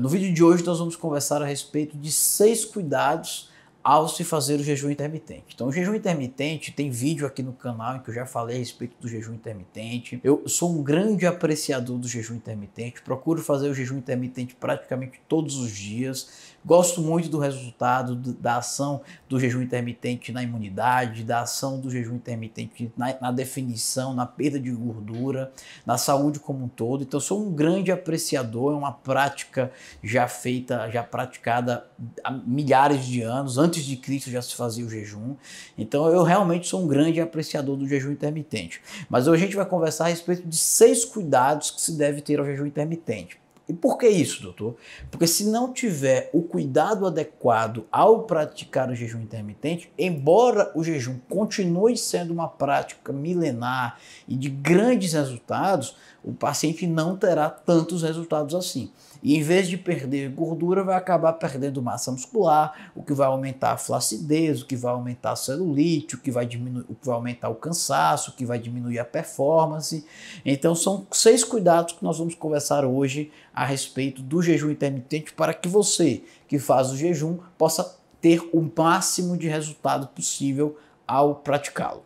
No vídeo de hoje nós vamos conversar a respeito de seis cuidados ao se fazer o jejum intermitente. Então, o jejum intermitente tem vídeo aqui no canal em que eu já falei a respeito do jejum intermitente. Eu sou um grande apreciador do jejum intermitente, procuro fazer o jejum intermitente praticamente todos os dias. Gosto muito do resultado da ação do jejum intermitente na imunidade, da ação do jejum intermitente na, na definição, na perda de gordura, na saúde como um todo. Então, sou um grande apreciador, é uma prática já feita, já praticada há milhares de anos. Antes de Cristo já se fazia o jejum. Então, eu realmente sou um grande apreciador do jejum intermitente. Mas hoje a gente vai conversar a respeito de seis cuidados que se deve ter ao jejum intermitente. E por que isso, doutor? Porque se não tiver o cuidado adequado ao praticar o jejum intermitente, embora o jejum continue sendo uma prática milenar e de grandes resultados, o paciente não terá tantos resultados assim. E em vez de perder gordura, vai acabar perdendo massa muscular, o que vai aumentar a flacidez, o que vai aumentar a celulite, o que vai, diminuir, o que vai aumentar o cansaço, o que vai diminuir a performance. Então, são seis cuidados que nós vamos conversar hoje a respeito do jejum intermitente para que você que faz o jejum possa ter o máximo de resultado possível ao praticá-lo.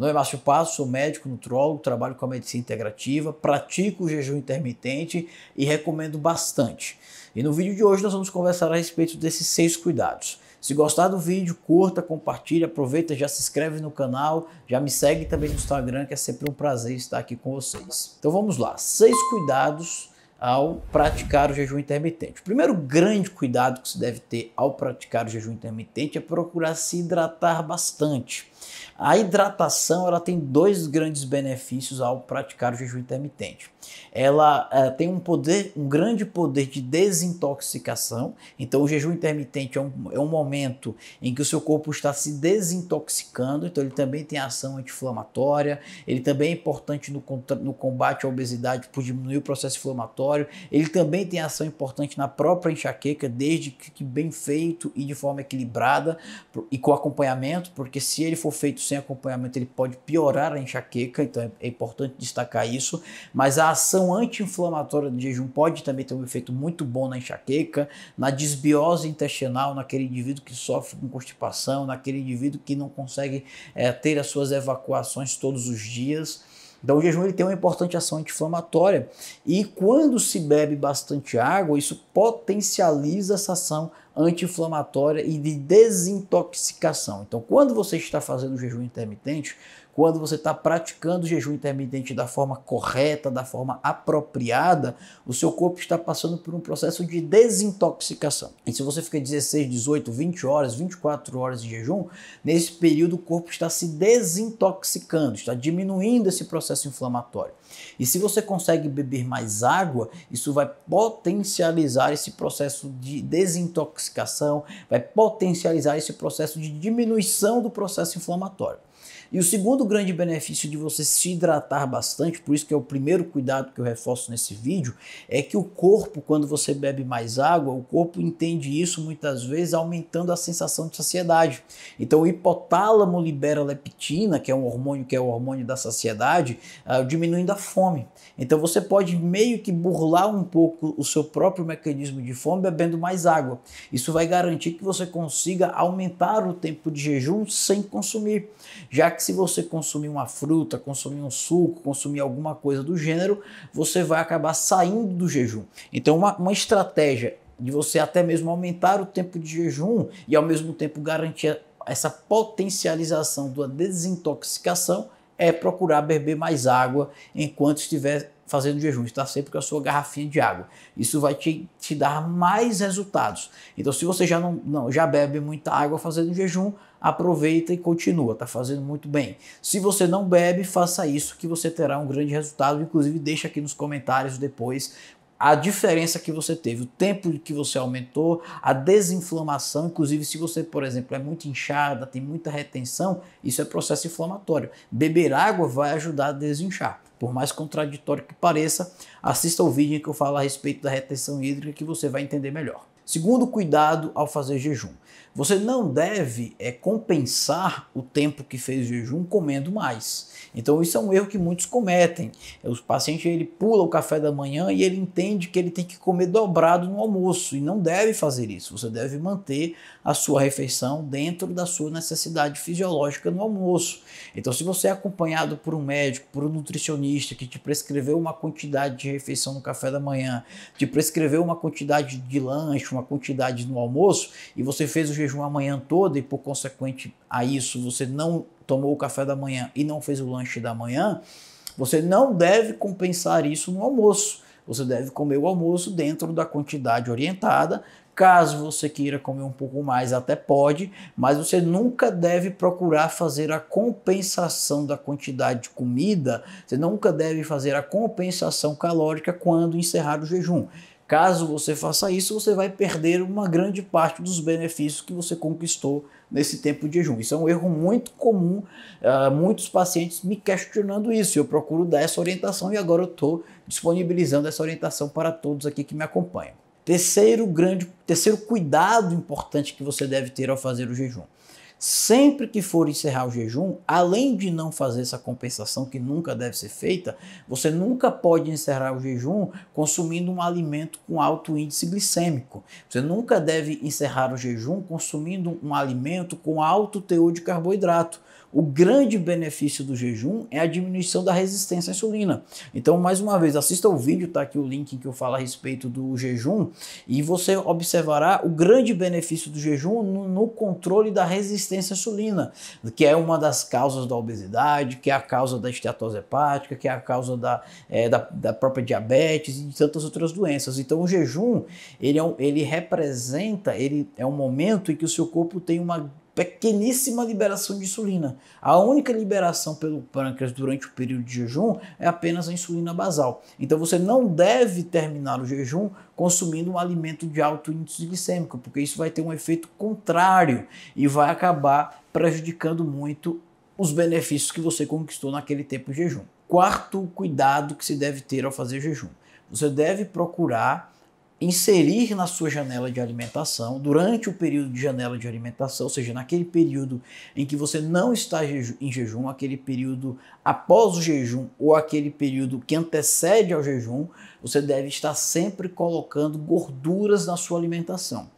Meu nome é Márcio Passo, sou médico nutrólogo, trabalho com a medicina integrativa, pratico o jejum intermitente e recomendo bastante. E no vídeo de hoje nós vamos conversar a respeito desses seis cuidados. Se gostar do vídeo, curta, compartilha, aproveita, já se inscreve no canal, já me segue também no Instagram, que é sempre um prazer estar aqui com vocês. Então vamos lá, seis cuidados ao praticar o jejum intermitente. O primeiro grande cuidado que se deve ter ao praticar o jejum intermitente é procurar se hidratar bastante. A hidratação ela tem dois grandes benefícios ao praticar o jejum intermitente. Ela, eh, tem um poder, um grande poder de desintoxicação. Então, o jejum intermitente é um, é um momento em que o seu corpo está se desintoxicando. Então, ele também tem ação anti-inflamatória. Ele também é importante no, no combate à obesidade por diminuir o processo inflamatório. Ele também tem ação importante na própria enxaqueca, desde que bem feito e de forma equilibrada e com acompanhamento, porque se ele for feito feito sem acompanhamento, ele pode piorar a enxaqueca, então é, é importante destacar isso. Mas a ação anti-inflamatória do jejum pode também ter um efeito muito bom na enxaqueca, na desbiose intestinal, naquele indivíduo que sofre com constipação, naquele indivíduo que não consegue é, ter as suas evacuações todos os dias. Então o jejum ele tem uma importante ação anti-inflamatória e quando se bebe bastante água, isso potencializa essa ação anti-inflamatória e de desintoxicação. Então, quando você está fazendo jejum intermitente, quando você está praticando o jejum intermitente da forma correta, da forma apropriada, o seu corpo está passando por um processo de desintoxicação. E se você fica 16, 18, 20 horas, 24 horas de jejum, nesse período o corpo está se desintoxicando, está diminuindo esse processo inflamatório. E se você consegue beber mais água, isso vai potencializar esse processo de desintoxicação, vai potencializar esse processo de diminuição do processo inflamatório. E o segundo grande benefício de você se hidratar bastante, por isso que é o primeiro cuidado que eu reforço nesse vídeo, é que o corpo, quando você bebe mais água, o corpo entende isso muitas vezes aumentando a sensação de saciedade. Então o hipotálamo libera leptina, que é um hormônio que é o hormônio da saciedade, ah, diminuindo a fome. Então você pode meio que burlar um pouco o seu próprio mecanismo de fome bebendo mais água. Isso vai garantir que você consiga aumentar o tempo de jejum sem consumir, já que que se você consumir uma fruta, consumir um suco, consumir alguma coisa do gênero, você vai acabar saindo do jejum. Então, uma, uma estratégia de você até mesmo aumentar o tempo de jejum e ao mesmo tempo garantir essa potencialização da desintoxicação é procurar beber mais água enquanto estiver fazendo jejum, está sempre com a sua garrafinha de água. Isso vai te, te dar mais resultados. Então, se você já não, não já bebe muita água fazendo jejum, aproveita e continua, está fazendo muito bem. Se você não bebe, faça isso que você terá um grande resultado. Inclusive, deixa aqui nos comentários depois a diferença que você teve, o tempo que você aumentou, a desinflamação, inclusive se você, por exemplo, é muito inchada, tem muita retenção, isso é processo inflamatório. Beber água vai ajudar a desinchar. Por mais contraditório que pareça, assista o vídeo em que eu falo a respeito da retenção hídrica que você vai entender melhor. Segundo, cuidado ao fazer jejum. Você não deve é, compensar o tempo que fez jejum comendo mais. Então isso é um erro que muitos cometem. O paciente ele pula o café da manhã e ele entende que ele tem que comer dobrado no almoço e não deve fazer isso. Você deve manter a sua refeição dentro da sua necessidade fisiológica no almoço. Então se você é acompanhado por um médico, por um nutricionista que te prescreveu uma quantidade de refeição no café da manhã, te prescreveu uma quantidade de lanche, uma quantidade no almoço e você fez fez o jejum a manhã toda e por consequente a isso você não tomou o café da manhã e não fez o lanche da manhã, você não deve compensar isso no almoço. Você deve comer o almoço dentro da quantidade orientada. Caso você queira comer um pouco mais, até pode, mas você nunca deve procurar fazer a compensação da quantidade de comida. Você nunca deve fazer a compensação calórica quando encerrar o jejum. Caso você faça isso, você vai perder uma grande parte dos benefícios que você conquistou nesse tempo de jejum. Isso é um erro muito comum, uh, muitos pacientes me questionando isso. Eu procuro dar essa orientação e agora eu estou disponibilizando essa orientação para todos aqui que me acompanham. Terceiro grande, terceiro cuidado importante que você deve ter ao fazer o jejum. Sempre que for encerrar o jejum, além de não fazer essa compensação que nunca deve ser feita, você nunca pode encerrar o jejum consumindo um alimento com alto índice glicêmico. Você nunca deve encerrar o jejum consumindo um alimento com alto teor de carboidrato, o grande benefício do jejum é a diminuição da resistência à insulina. Então, mais uma vez, assista o vídeo, tá aqui o link em que eu falo a respeito do jejum, e você observará o grande benefício do jejum no, no controle da resistência à insulina, que é uma das causas da obesidade, que é a causa da esteatose hepática, que é a causa da, é, da, da, própria diabetes e de tantas outras doenças. Então, o jejum, ele, é um, ele representa, ele é um momento em que o seu corpo tem uma pequeníssima liberação de insulina. A única liberação pelo pâncreas durante o período de jejum é apenas a insulina basal. Então você não deve terminar o jejum consumindo um alimento de alto índice glicêmico, porque isso vai ter um efeito contrário e vai acabar prejudicando muito os benefícios que você conquistou naquele tempo de jejum. Quarto cuidado que se deve ter ao fazer jejum. Você deve procurar inserir na sua janela de alimentação, durante o período de janela de alimentação, ou seja, naquele período em que você não está em jejum, aquele período após o jejum ou aquele período que antecede ao jejum, você deve estar sempre colocando gorduras na sua alimentação.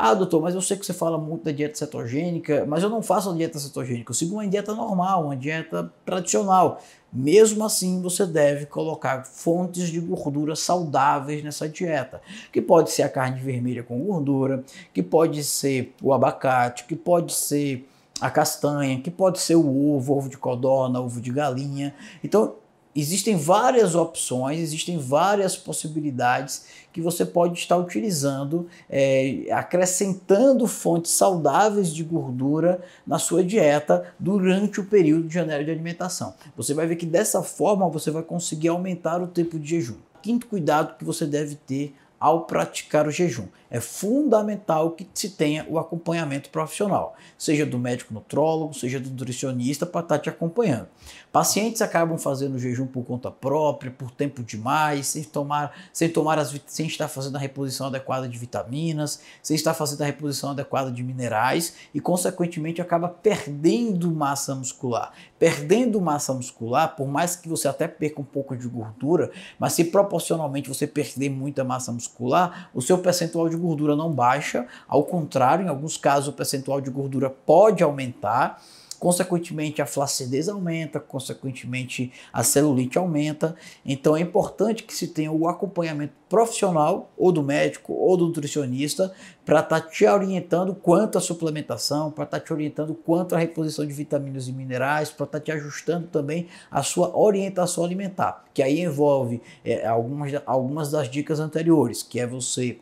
Ah, doutor, mas eu sei que você fala muito da dieta cetogênica, mas eu não faço a dieta cetogênica, eu sigo uma dieta normal, uma dieta tradicional. Mesmo assim, você deve colocar fontes de gordura saudáveis nessa dieta, que pode ser a carne vermelha com gordura, que pode ser o abacate, que pode ser a castanha, que pode ser o ovo, ovo de codorna, ovo de galinha. Então, existem várias opções, existem várias possibilidades que você pode estar utilizando, é, acrescentando fontes saudáveis de gordura na sua dieta durante o período de janeiro de alimentação. Você vai ver que dessa forma você vai conseguir aumentar o tempo de jejum. Quinto cuidado que você deve ter ao praticar o jejum. É fundamental que se tenha o acompanhamento profissional, seja do médico nutrólogo, seja do nutricionista, para estar tá te acompanhando. Pacientes acabam fazendo o jejum por conta própria, por tempo demais, sem tomar, sem tomar as, sem estar fazendo a reposição adequada de vitaminas, sem estar fazendo a reposição adequada de minerais e, consequentemente, acaba perdendo massa muscular. Perdendo massa muscular, por mais que você até perca um pouco de gordura, mas se proporcionalmente você perder muita massa muscular muscular, o seu percentual de gordura não baixa, ao contrário, em alguns casos o percentual de gordura pode aumentar consequentemente a flacidez aumenta, consequentemente a celulite aumenta. Então é importante que se tenha o acompanhamento profissional, ou do médico, ou do nutricionista, para estar tá te orientando quanto à suplementação, para estar tá te orientando quanto à reposição de vitaminas e minerais, para estar tá te ajustando também a sua orientação alimentar, que aí envolve é, algumas, algumas das dicas anteriores, que é você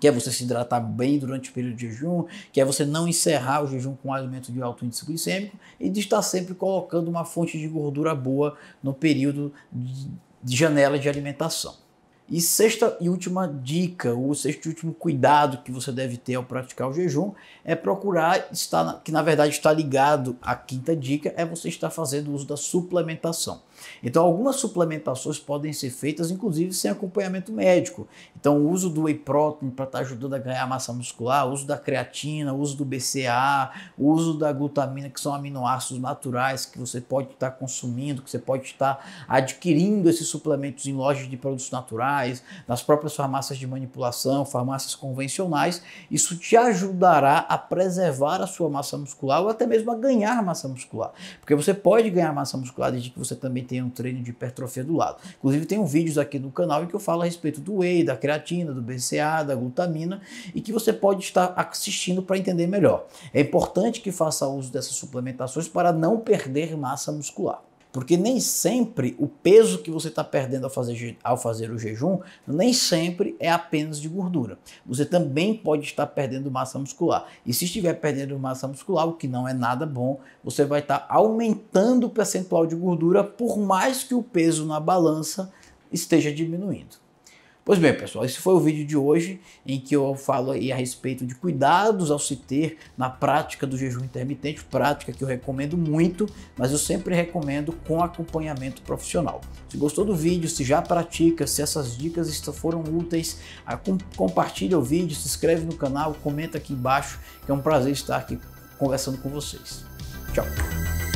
que é você se hidratar bem durante o período de jejum, que é você não encerrar o jejum com um alimento de alto índice glicêmico e de estar sempre colocando uma fonte de gordura boa no período de janela de alimentação. E sexta e última dica, ou sexto e último cuidado que você deve ter ao praticar o jejum é procurar estar, que na verdade está ligado à quinta dica, é você estar fazendo uso da suplementação. Então, algumas suplementações podem ser feitas, inclusive, sem acompanhamento médico. Então, o uso do whey protein para estar tá ajudando a ganhar massa muscular, o uso da creatina, o uso do BCA, o uso da glutamina, que são aminoácidos naturais que você pode estar tá consumindo, que você pode estar tá adquirindo esses suplementos em lojas de produtos naturais, nas próprias farmácias de manipulação, farmácias convencionais, isso te ajudará a preservar a sua massa muscular ou até mesmo a ganhar massa muscular. Porque você pode ganhar massa muscular desde que você também tem um treino de hipertrofia do lado. Inclusive, tem um vídeos aqui no canal em que eu falo a respeito do whey, da creatina, do BCA, da glutamina e que você pode estar assistindo para entender melhor. É importante que faça uso dessas suplementações para não perder massa muscular. Porque nem sempre o peso que você está perdendo ao fazer, ao fazer o jejum, nem sempre é apenas de gordura. Você também pode estar perdendo massa muscular. E se estiver perdendo massa muscular, o que não é nada bom, você vai estar tá aumentando o percentual de gordura, por mais que o peso na balança esteja diminuindo. Pois bem, pessoal, esse foi o vídeo de hoje em que eu falo aí a respeito de cuidados ao se ter na prática do jejum intermitente, prática que eu recomendo muito, mas eu sempre recomendo com acompanhamento profissional. Se gostou do vídeo, se já pratica, se essas dicas foram úteis, compartilha o vídeo, se inscreve no canal, comenta aqui embaixo, que é um prazer estar aqui conversando com vocês. Tchau!